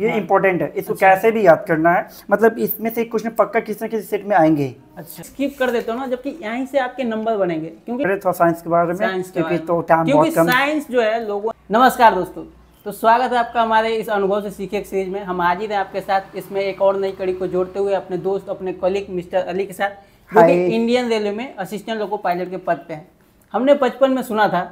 ये इम्पोर्टेंट हाँ। है इसको अच्छा। कैसे भी याद करना है मतलब इसमें से कुछ ना पक्का किसी ना किसी सेट में आएंगे अच्छा स्किप कर देते हो ना जबकि यहीं से आपके नंबर बनेंगे क्योंकि अरे थोड़ा तो साइंस के बारे में क्योंकि तो टाइम बहुत कम साइंस जो है लोगों नमस्कार दोस्तों तो स्वागत है आपका हमारे इस अनुभव से सीखे सीरीज में हम आज ही रहे आपके साथ इसमें एक और नई कड़ी को जोड़ते हुए अपने दोस्त अपने कलीग मिस्टर अली के साथ इंडियन रेलवे में असिस्टेंट लोको पायलट के पद पे हैं हमने बचपन में सुना था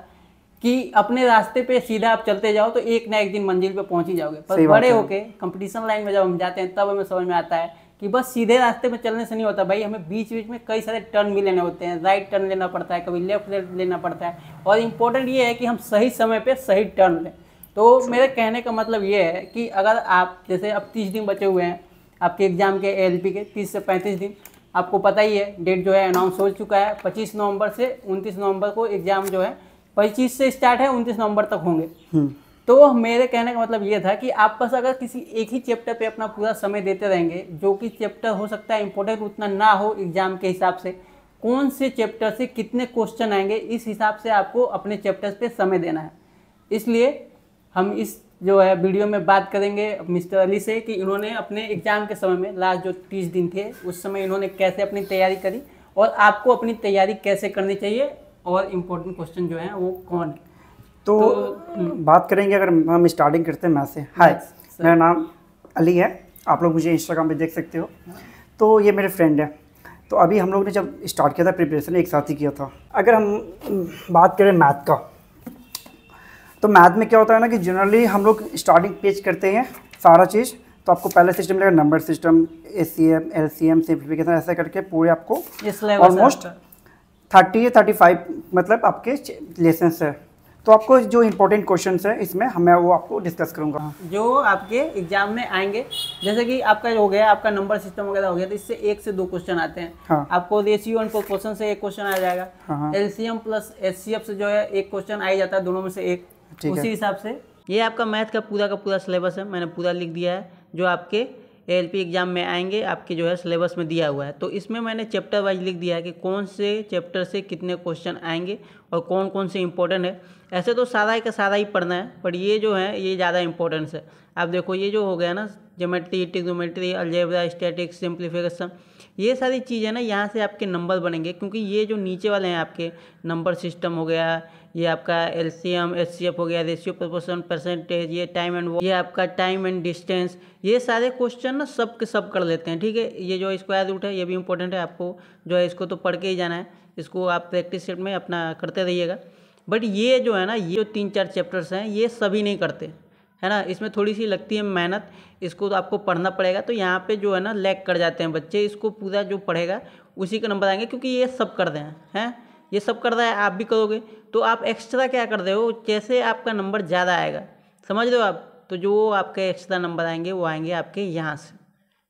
कि अपने रास्ते पे सीधा आप चलते जाओ तो एक ना एक दिन मंजिल पे पहुंच ही जाओगे पर बड़े होके कंपटीशन लाइन में जब हम जाते हैं तब हमें समझ में आता है कि बस सीधे रास्ते में चलने से नहीं होता भाई हमें बीच बीच में कई सारे टर्न भी लेने होते हैं राइट टर्न लेना पड़ता है कभी लेफ्ट लेना पड़ता है और इम्पोर्टेंट ये है कि हम सही समय पर सही टर्न लें तो मेरे कहने का मतलब ये है कि अगर आप जैसे अब तीस दिन बचे हुए हैं आपके एग्ज़ाम के एल के तीस से पैंतीस दिन आपको पता ही है डेट जो है अनाउंस हो चुका है पच्चीस नवंबर से उनतीस नवंबर को एग्ज़ाम जो है पच्चीस से स्टार्ट है उनतीस नवंबर तक होंगे हम्म। तो मेरे कहने का मतलब ये था कि आप बस अगर किसी एक ही चैप्टर पे अपना पूरा समय देते रहेंगे जो कि चैप्टर हो सकता है इम्पोर्टेंट उतना ना हो एग्जाम के हिसाब से कौन से चैप्टर से कितने क्वेश्चन आएंगे इस हिसाब से आपको अपने चैप्टर्स पे समय देना है इसलिए हम इस जो है वीडियो में बात करेंगे मिस्टर अली से कि इन्होंने अपने एग्ज़ाम के समय में लास्ट जो तीस दिन थे उस समय इन्होंने कैसे अपनी तैयारी करी और आपको अपनी तैयारी कैसे करनी चाहिए और इम्पोर्टेंट क्वेश्चन जो है वो कौन है तो, तो बात करेंगे अगर हम स्टार्टिंग करते हैं मैं से हाय मेरा नाम अली है आप लोग मुझे इंस्टाग्राम पे देख सकते हो तो ये मेरे फ्रेंड है तो अभी हम लोग ने जब स्टार्ट किया था प्रिपरेशन एक साथ ही किया था अगर हम बात करें मैथ का तो मैथ में क्या होता है ना कि जनरली हम लोग स्टार्टिंग पेज करते हैं सारा चीज़ तो आपको पहला सिस्टम मिलेगा number system A C M L C M simplification ऐसा करके पूरे आपको ऑलमोस्ट थर्टी या थर्टी फाइव मतलब आपके लेसन्स है तो आपको जो इम्पोर्टेंट क्वेश्चन है इसमें हमें वो आपको डिस्कस करूँगा जो आपके एग्जाम में आएंगे जैसे कि आपका हो गया आपका नंबर सिस्टम वगैरह हो गया तो इससे एक से दो क्वेश्चन आते हैं हाँ। आपको रेशियो एंड प्रोपोर्शन से एक क्वेश्चन आ जाएगा एल हाँ। एलसीएम प्लस एस से जो है एक क्वेश्चन आ जाता है दोनों में से एक उसी हिसाब से ये आपका मैथ का पूरा का पूरा सिलेबस है मैंने पूरा लिख दिया है जो आपके एल एग्ज़ाम में आएंगे आपके जो है सिलेबस में दिया हुआ है तो इसमें मैंने चैप्टर वाइज लिख दिया है कि कौन से चैप्टर से कितने क्वेश्चन आएंगे और कौन कौन से इंपॉर्टेंट है ऐसे तो सादा ही का सादा ही पढ़ना है पर ये जो है ये ज़्यादा इंपॉर्टेंस है आप देखो ये जो हो गया ना geometry trigonometry algebra statics simplification ये सारी चीज़ें ना यहाँ से आपके नंबर बनेंगे क्योंकि ये जो नीचे वाले हैं आपके नंबर सिस्टम हो गया ये आपका एलसीएम एचसीएफ हो गया रेशियो प्रोपोर्शन परसेंटेज ये टाइम एंड ये आपका टाइम एंड डिस्टेंस ये सारे क्वेश्चन ना सब के सब कर लेते हैं ठीक है ये जो स्क्वायर रूट है ये भी इंपॉर्टेंट है आपको जो है इसको तो पढ़ के ही जाना है इसको आप प्रैक्टिस सेट में अपना करते रहिएगा बट ये जो है ना ये जो तीन चार चैप्टर्स हैं ये सभी नहीं करते है ना इसमें थोड़ी सी लगती है मेहनत इसको तो आपको पढ़ना पड़ेगा तो यहाँ पे जो है ना लैग कर जाते हैं बच्चे इसको पूरा जो पढ़ेगा उसी का नंबर आएंगे क्योंकि ये सब कर दें हैं ये सब कर रहा है आप भी करोगे तो आप एक्स्ट्रा क्या कर रहे हो जैसे आपका नंबर ज़्यादा आएगा समझ रहे हो आप तो जो आपके एक्स्ट्रा नंबर आएंगे वो आएंगे आपके यहाँ से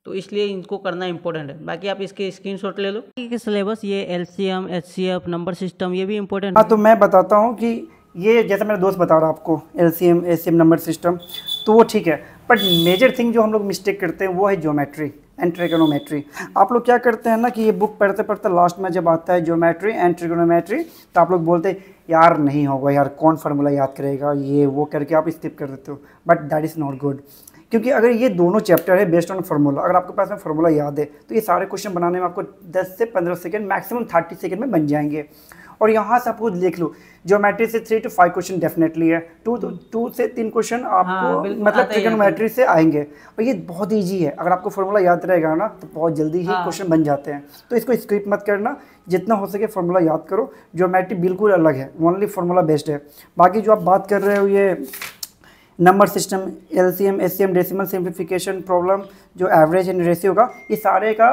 तो इसलिए इनको करना इंपॉर्टेंट है बाकी आप इसके स्क्रीनशॉट ले लो के सिलेबस ये L C M H C F number system ये भी इम्पोर्टेंट हाँ तो मैं बताता हूँ कि ये जैसा मेरा दोस्त बता रहा आपको L C M C M number system तो वो ठीक है बट मेजर थिंग जो हम लोग मिस्टेक करते हैं वो है जोमेट्री एंड ट्रिगोनोमेट्री आप लोग क्या करते हैं ना कि ये बुक पढ़ते पढ़ते लास्ट में जब आता है ज्योमेट्री एंड ट्रिगोनोमेट्री तो आप लोग बोलते हैं यार नहीं होगा यार कौन फार्मूला याद करेगा ये वो करके आप स्किप कर देते हो but that is not good क्योंकि अगर ये दोनों चैप्टर है बेस्ड ऑन फार्मूला अगर आपके पास में फार्मूला याद है तो ये सारे क्वेश्चन बनाने में आपको 10 से 15 सेकंड मैक्सिमम 30 सेकंड में बन जाएंगे और यहाँ से आप कुछ लिख लो ज्योमेट्री से three to five question definitely है टू टू से तीन क्वेश्चन हाँ, आपको हाँ, मतलब ट्रिगोनोमेट्री से आएंगे और ये बहुत ईजी है अगर आपको फॉर्मूला याद रहेगा ना तो बहुत जल्दी ही क्वेश्चन हाँ। बन जाते हैं तो इसको स्क्रिप मत करना जितना हो सके फॉर्मूला याद करो ज्योमेट्री बिल्कुल अलग है ओनली फॉर्मूला बेस्ड है बाकी जो आप बात कर रहे हो ये number system LCM SCM decimal simplification problem जो एवरेज एंड रेशियो का ये सारे का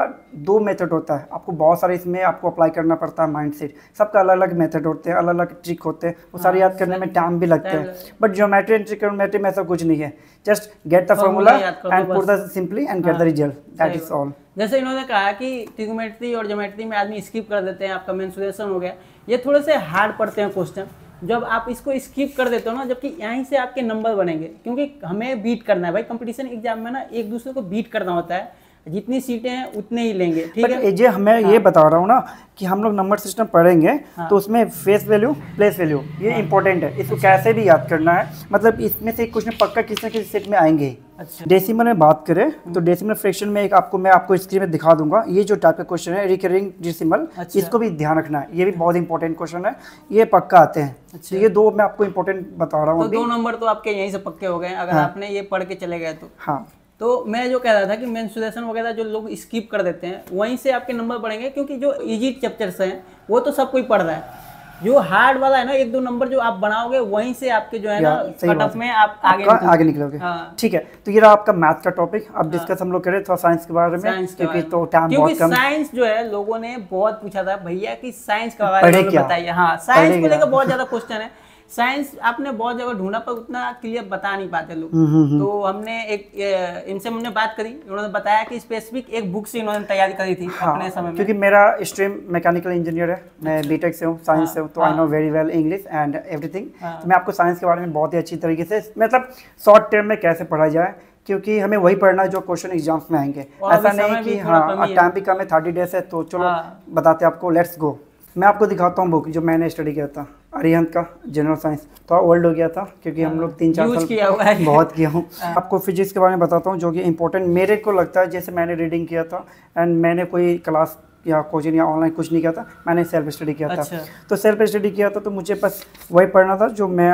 दो मेथड होता है आपको बहुत सारे इसमें आपको अप्लाई करना पड़ता है माइंडसेट सबका अलग अलग मेथड होते हैं अलग अलग ट्रिक होते हैं वो सारे हाँ, याद करने में टाइम भी लगते हैं बट ज्योमेट्री एंड ट्रिकोमेट्री में ऐसा कुछ नहीं है just get the formula and put the simply and get the result that is all जैसे इन्होंने कहा कि ट्रिकोमेट्री और ज्योमेट्री में आदमी स्किप कर देते हैं आपका मेंसुरेशन हो गया ये थोड़े से हार्ड पड़ते हैं क्वेश्चन जब आप इसको स्किप कर देते हो ना जबकि यहीं से आपके नंबर बनेंगे क्योंकि हमें बीट करना है भाई कंपटीशन एग्जाम में ना एक दूसरे को बीट करना होता है जितनी सीटें हैं उतने ही लेंगे ठीक है ये हमें हाँ। ये बता रहा हूँ ना कि हम लोग नंबर सिस्टम पढ़ेंगे हाँ। तो उसमें फेस वैल्यू प्लेस वैल्यू ये हाँ। इंपॉर्टेंट है इसको अच्छा। कैसे भी याद करना है मतलब इसमें से कुछ ना पक्का किसी ना किसी सेट में आएंगे अच्छा डेसिमल में बात करें हम्म। तो डेसिमल फ्रैक्शन में एक आपको मैं आपको स्क्रीन में दिखा दूंगा ये जो टाइप का क्वेश्चन है रिकरिंग डेसिमल अच्छा। इसको भी ध्यान रखना है ये भी बहुत इंपॉर्टेंट क्वेश्चन है ये पक्का आते हैं अच्छा। तो ये दो मैं आपको इंपॉर्टेंट बता रहा हूँ तो दो नंबर तो आपके यहीं से पक्के हो गए अगर हाँ। आपने ये पढ़ के चले गए तो हाँ तो मैं जो कह रहा था कि मैं वगैरह जो लोग स्किप कर देते हैं वहीं से आपके नंबर बढ़ेंगे क्योंकि जो इजी चैप्टर्स हैं वो तो सब कोई पढ़ रहा है जो हार्ड वाला है ना एक दो नंबर जो आप बनाओगे वहीं से आपके जो है ना कट ऑफ में आप आगे निकल। आगे निकलोगे हाँ। ठीक है तो ये रहा आपका मैथ का टॉपिक अब डिस्कस हाँ। हम लोग करें थोड़ा साइंस के बारे में क्योंकि तो टाइम बहुत कम साइंस जो है लोगों ने बहुत पूछा था भैया कि साइंस का बारे में बताइए हाँ साइंस को लेकर बहुत ज्यादा क्वेश्चन है साइंस आपने बहुत जगह ढूंढा पर उतना क्लियर बता नहीं पाते लोग हम्म, हम्म, हम्म। तो हमने एक इनसे हमने बात करी उन्होंने बताया कि स्पेसिफिक एक बुक से इन्होंने तैयारी करी थी हाँ, अपने समय में क्योंकि मेरा स्ट्रीम मैकेनिकल इंजीनियर है मैं बीटेक अच्छा। से हूँ साइंस हाँ, से हूँ तो I know very well English and everything तो मैं आपको साइंस के बारे में बहुत ही अच्छी तरीके से मतलब शॉर्ट टर्म में कैसे पढ़ा जाए क्योंकि हमें वही पढ़ना है जो क्वेश्चन एग्जाम्स में आएंगे ऐसा नहीं कि हाँ टाइम भी कम है थर्टी डेज है तो चलो हाँ। बताते आपको लेट्स गो मैं आपको दिखाता हूँ बुक जो मैंने स्टडी किया था अरिहंत का जनरल साइंस तो ओल्ड हो गया था क्योंकि हम लोग तीन चार साल किया हुआ है बहुत किया हूँ हाँ। आपको फिजिक्स के बारे में बताता हूँ जो कि इंपॉर्टेंट मेरे को लगता है जैसे मैंने रीडिंग किया था एंड मैंने कोई क्लास या कोचिंग या ऑनलाइन कुछ नहीं किया था मैंने सेल्फ स्टडी किया अच्छा। था तो सेल्फ स्टडी किया था तो मुझे बस वही पढ़ना था जो मैं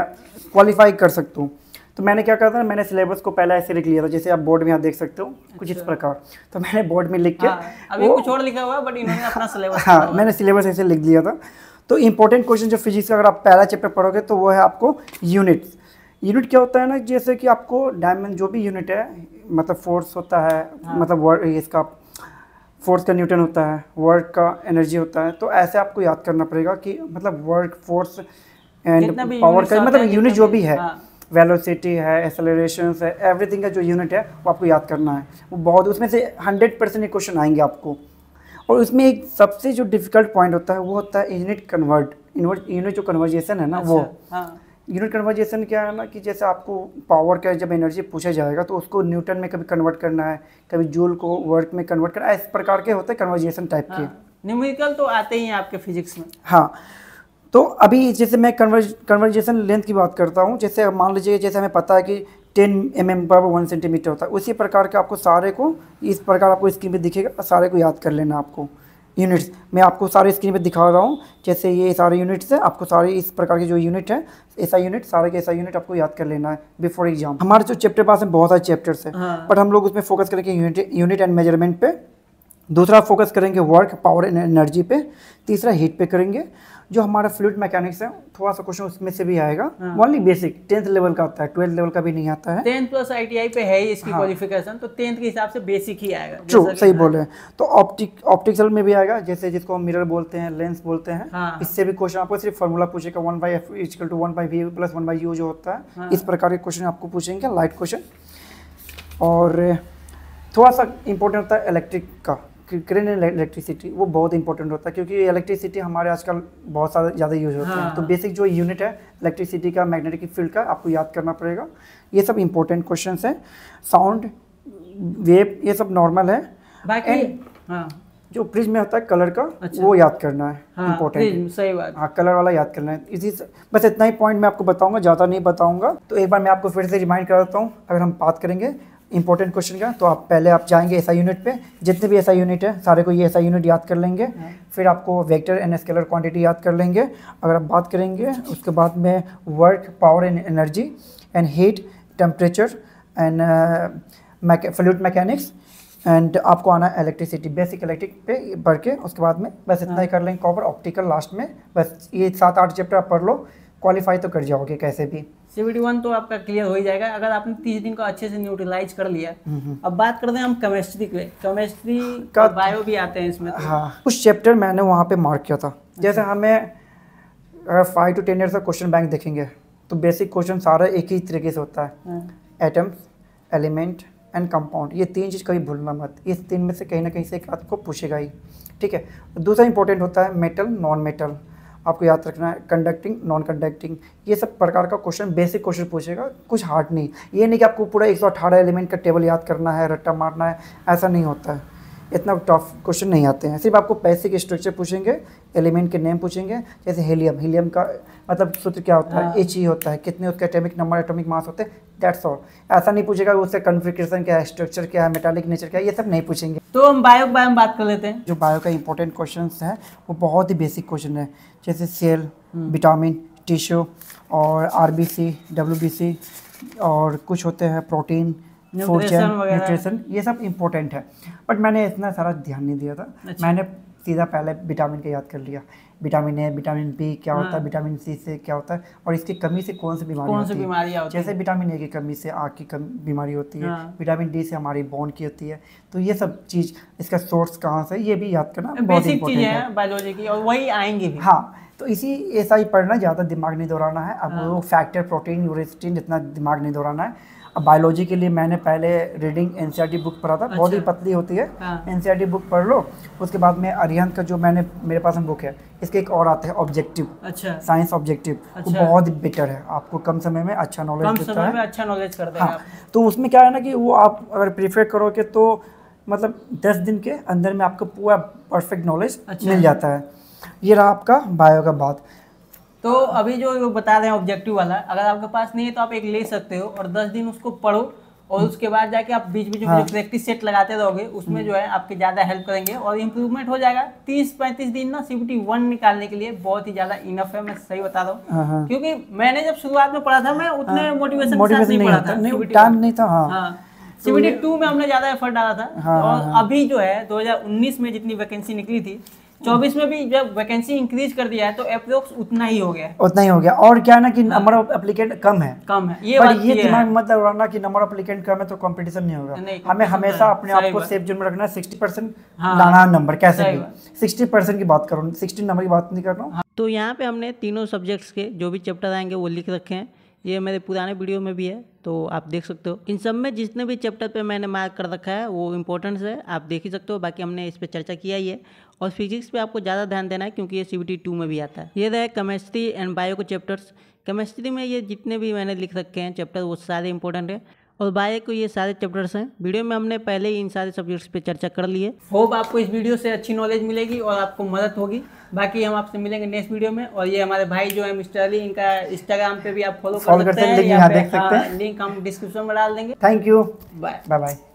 क्वालिफाई कर सकता हूँ तो मैंने क्या कहा था मैंने सिलेबस को पहले ऐसे लिख लिया था जैसे आप बोर्ड में यहाँ देख सकते हो कुछ इस अच्छा। प्रकार तो मैंने बोर्ड में लिख के हाँ, अभी कुछ और लिखा हुआ बट इन्होंने अपना सिलेबस हाँ मैंने सिलेबस ऐसे लिख लिया था तो इंपॉर्टेंट क्वेश्चन जो फिजिक्स का अगर आप पहला चैप्टर पढ़ोगे तो वो है आपको यूनिट्स यूनिट क्या होता है ना जैसे कि आपको डायमंड जो भी यूनिट है मतलब फोर्स होता है हाँ। मतलब वर्ड इसका फोर्स का न्यूटन होता है वर्क का एनर्जी होता है तो ऐसे आपको याद करना पड़ेगा कि मतलब वर्क फोर्स एंड पावर का मतलब यूनिट जो भी है वेलोसिटी हाँ। है एक्सेलरेशन है एवरीथिंग का जो यूनिट है वो आपको याद करना है वो बहुत उसमें से हंड्रेड परसेंट क्वेश्चन आएंगे आपको और उसमें एक सबसे जो डिफिकल्ट पॉइंट होता है वो होता है यूनिट कन्वर्ट यूनिट जो कन्वर्जेशन है ना अच्छा, वो हाँ। यूनिट कन्वर्जेशन क्या है ना कि जैसे आपको पावर का जब एनर्जी पूछा जाएगा तो उसको न्यूटन में कभी कन्वर्ट करना है कभी जूल को वर्क में कन्वर्ट करना इस प्रकार के होते हैं कन्वर्जेशन टाइप के न्यूमेरिकल हाँ, तो आते ही हैं आपके फिजिक्स में हाँ तो अभी जैसे मैं कन्वर्ज कन्वर्जेशन लेंथ की बात करता हूँ जैसे मान लीजिए जैसे हमें पता है कि टेन एम एम बराबर वन सेंटीमीटर होता है उसी प्रकार के आपको सारे को इस प्रकार आपको स्क्रीन पर दिखेगा सारे को याद कर लेना आपको यूनिट्स मैं आपको सारे स्क्रीन पे दिखा रहा हूँ जैसे ये सारे यूनिट्स हैं आपको सारे इस प्रकार के जो यूनिट है ऐसा यूनिट सारे के ऐसा यूनिट आपको याद कर लेना है बिफोर एग्जाम हमारे जो चैप्टर पास है बहुत सारे चैप्टर्स बट हाँ। बट हम लोग उसमें फोकस करेंगे यूनिट एंड मेजरमेंट पर दूसरा फोकस करेंगे वर्क पावर एंड एनर्जी पे तीसरा हीट पे करेंगे जो हमारा फ्लूड मैकेनिक्स है थोड़ा सा क्वेश्चन उसमें से भी आएगा ओनली बेसिक टेंथ लेवल का आता है ट्वेल्थ लेवल का भी नहीं आता है टेंथ प्लस आईटीआई पे है ही इसकी क्वालिफिकेशन हाँ। तो टेंथ के हिसाब से बेसिक ही आएगा ट्रू सही हाँ। बोले हैं तो ऑप्टिक ऑप्टिकल में भी आएगा जैसे जिसको हम मिरर बोलते हैं लेंस बोलते हैं हाँ। इससे भी क्वेश्चन आपको सिर्फ फॉर्मूला पूछेगा one by F equal to one by V plus one by U जो होता है हाँ। इस प्रकार के क्वेश्चन आपको पूछेंगे लाइट क्वेश्चन और थोड़ा सा इंपॉर्टेंट होता है इलेक्ट्रिक का करेंट एंड इलेक्ट्रिसिटी वो बहुत इंपॉर्टेंट होता है क्योंकि इलेक्ट्रिसिटी हमारे आजकल बहुत सारा ज़्यादा यूज होता तो हाँ। है तो बेसिक जो यूनिट है इलेक्ट्रिसिटी का मैग्नेटिक फील्ड का आपको याद करना पड़ेगा ये सब इंपॉर्टेंट क्वेश्चन है साउंड वेव ये सब नॉर्मल है एंड हाँ। जो फ्रिज में होता है कलर का अच्छा। वो याद करना है इम्पोर्टेंट हाँ, सही बात हाँ कलर वाला याद करना है इसी बस इतना ही पॉइंट मैं आपको बताऊंगा ज़्यादा नहीं बताऊंगा तो एक बार मैं आपको फिर से रिमाइंड कर देता हूँ अगर हम बात करेंगे इंपॉर्टेंट क्वेश्चन का तो आप पहले आप जाएंगे ऐसा यूनिट पे जितने भी ऐसा यूनिट है सारे को ये ऐसा यूनिट याद कर लेंगे हाँ। फिर आपको वेक्टर एंड स्केलर क्वांटिटी याद कर लेंगे अगर आप बात करेंगे उसके बाद में work power and energy and heat temperature and fluid mechanics and आपको आना है इलेक्ट्रिसिटी बेसिक इलेक्ट्रिक पे पढ़ के उसके बाद में बस इतना ही हाँ। कर लेंगे कॉपर ऑप्टिकल लास्ट में बस ये सात आठ चैप्टर आप पढ़ लो क्वालिफाई तो कर जाओगे कैसे भी सेवेंटी वन तो आपका क्लियर हो ही जाएगा अगर आपने तीस दिन को अच्छे से न्यूट्रलाइज कर लिया अब बात करते हैं हम केमिस्ट्री के केमिस्ट्री का बायो भी आते हैं इसमें तो। हाँ कुछ चैप्टर मैंने वहाँ पे मार्क किया था अच्छा। जैसे हमें अगर फाइव टू टेन ईयर का क्वेश्चन बैंक देखेंगे तो बेसिक क्वेश्चन सारा एक ही तरीके से होता है एटम्स एलिमेंट एंड कंपाउंड ये तीन चीज़ कभी भूलना मत इस तीन में से कहीं ना कहीं से एक आपको पूछेगा ही ठीक है दूसरा इंपॉर्टेंट होता है मेटल नॉन मेटल आपको याद रखना है कंडक्टिंग नॉन कंडक्टिंग ये सब प्रकार का क्वेश्चन बेसिक क्वेश्चन पूछेगा कुछ हार्ड नहीं ये नहीं कि आपको पूरा एक एलिमेंट का टेबल याद करना है रट्टा मारना है ऐसा नहीं होता है इतना टफ क्वेश्चन नहीं आते हैं सिर्फ आपको पैसे के स्ट्रक्चर पूछेंगे एलिमेंट के नेम पूछेंगे जैसे हीलियम हीलियम का मतलब सूत्र क्या होता है एच हाँ। ही e होता है कितने उसके एटॉमिक नंबर एटॉमिक मास होते हैं दैट्स ऑल ऐसा नहीं पूछेगा उससे कन्फिग्रेशन क्या है स्ट्रक्चर क्या है मेटालिक नेचर क्या है ये सब नहीं पूछेंगे तो हम बायो के बारे में बात कर लेते हैं जो बायो का इंपॉर्टेंट क्वेश्चन है वो बहुत ही बेसिक क्वेश्चन है जैसे सेल विटामिन टिश्यू और R B C W B C और कुछ होते हैं प्रोटीन फोर्चन न्यूट्रिशन ये सब इम्पोर्टेंट है बट मैंने इतना सारा ध्यान नहीं दिया था अच्छा। मैंने सीधा पहले विटामिन का याद कर लिया विटामिन ए विटामिन बी क्या हाँ। होता है विटामिन हाँ। सी से क्या होता है और इसकी कमी से कौन सी बीमारी होती, सी जैसे विटामिन ए की कमी से आँख की बीमारी होती है विटामिन हाँ। डी से हमारी बोन की होती है तो ये सब चीज़ इसका सोर्स कहाँ से ये भी याद करना बहुत इम्पोर्टेंट है बायोलॉजी की और वही आएंगे भी हाँ तो इसी ऐसा ही पढ़ना ज़्यादा दिमाग नहीं दोहराना है अब हाँ। वो फैक्टर प्रोटीन यूरिस्टिन जितना दिमाग नहीं दोहराना है बायोलॉजी के लिए मैंने पहले रीडिंग एन बुक पढ़ा था अच्छा। बहुत ही अच्छा। पतली होती है एन हाँ। बुक e पढ़ लो उसके बाद में अरिहंत का जो मैंने मेरे पास में बुक है इसके एक और आता है ऑब्जेक्टिव अच्छा साइंस ऑब्जेक्टिव अच्छा। वो बहुत बेटर है आपको कम समय में अच्छा नॉलेज देता है अच्छा नॉलेज करता है तो उसमें क्या है ना कि वो आप अगर प्रीफेयर करोगे तो मतलब दस दिन के अंदर में आपको पूरा परफेक्ट अच्छा। नॉलेज मिल जाता है ये रहा आपका बायो का बात तो अभी जो बता रहे हैं ऑब्जेक्टिव वाला अगर आपके पास नहीं है तो आप एक ले सकते हो और दस दिन उसको पढ़ो और हम्म। उसके बाद जाके आप बीच बीच में प्रैक्टिस सेट हाँ। लगाते रहोगे उसमें हम्म। जो है आपके ज़्यादा हेल्प करेंगे और इम्प्रूवमेंट हो जाएगा तीस पैंतीस दिन ना सीबीटी वन निकालने के लिए बहुत ही ज़्यादा इनफ है मैं सही बता रहा हूँ हाँ, हाँ। क्योंकि मैंने जब शुरुआत में पढ़ा था मैं उतने मोटिवेशन नहीं पढ़ा था नहीं था सीबीटी टू तो में हमने ज़्यादा एफर्ट डाला था और अभी जो है 2019 में जितनी वैकेंसी निकली थी चौबीस में भी जब वैकेंसी इंक्रीज कर दिया है तो अप्रोक्स उतना ही हो गया उतना ही हो गया और क्या ना कि नंबर ऑफ एप्लीकेंट कम है कम है ये पर ये दिमाग मत लगाना कि नंबर ऑफ एप्लीकेंट कम है तो कंपटीशन नहीं होगा हमें हमेशा अपने आप को सेफ जोन में रखना है सिक्सटी परसेंट हाँ। लाना नंबर कैसे भी सिक्सटी परसेंट की बात करो सिक्सटी नंबर की बात नहीं कर रहा हूँ तो यहाँ पे हमने तीनों सब्जेक्ट्स के जो भी चैप्टर आएंगे वो लिख रखे हैं ये मेरे पुराने वीडियो में भी है तो आप देख सकते हो इन सब में जितने भी चैप्टर पे मैंने मार्क कर रखा है वो इम्पोर्टेंस है आप देख ही सकते हो बाकी हमने इस पर चर्चा किया ही है और फिजिक्स पे आपको ज़्यादा ध्यान देना है क्योंकि ये सी बी में भी आता है ये रहे केमिस्ट्री एंड बायो के चैप्टर्स केमिस्ट्री में ये जितने भी मैंने लिख रखे हैं चैप्टर वो सारे इंपॉर्टेंट है और बायो को ये सारे चैप्टर्स हैं वीडियो में हमने पहले ही इन सारे सब्जेक्ट्स पे चर्चा कर ली है होप आपको इस वीडियो से अच्छी नॉलेज मिलेगी और आपको मदद होगी बाकी हम आपसे मिलेंगे नेक्स्ट वीडियो में और ये हमारे भाई जो है मिस्टर अली इनका इंस्टाग्राम पे भी आप फॉलो कर सकते हैं लिंक हाँ, हम डिस्क्रिप्शन में डाल देंगे थैंक यू बाय बाय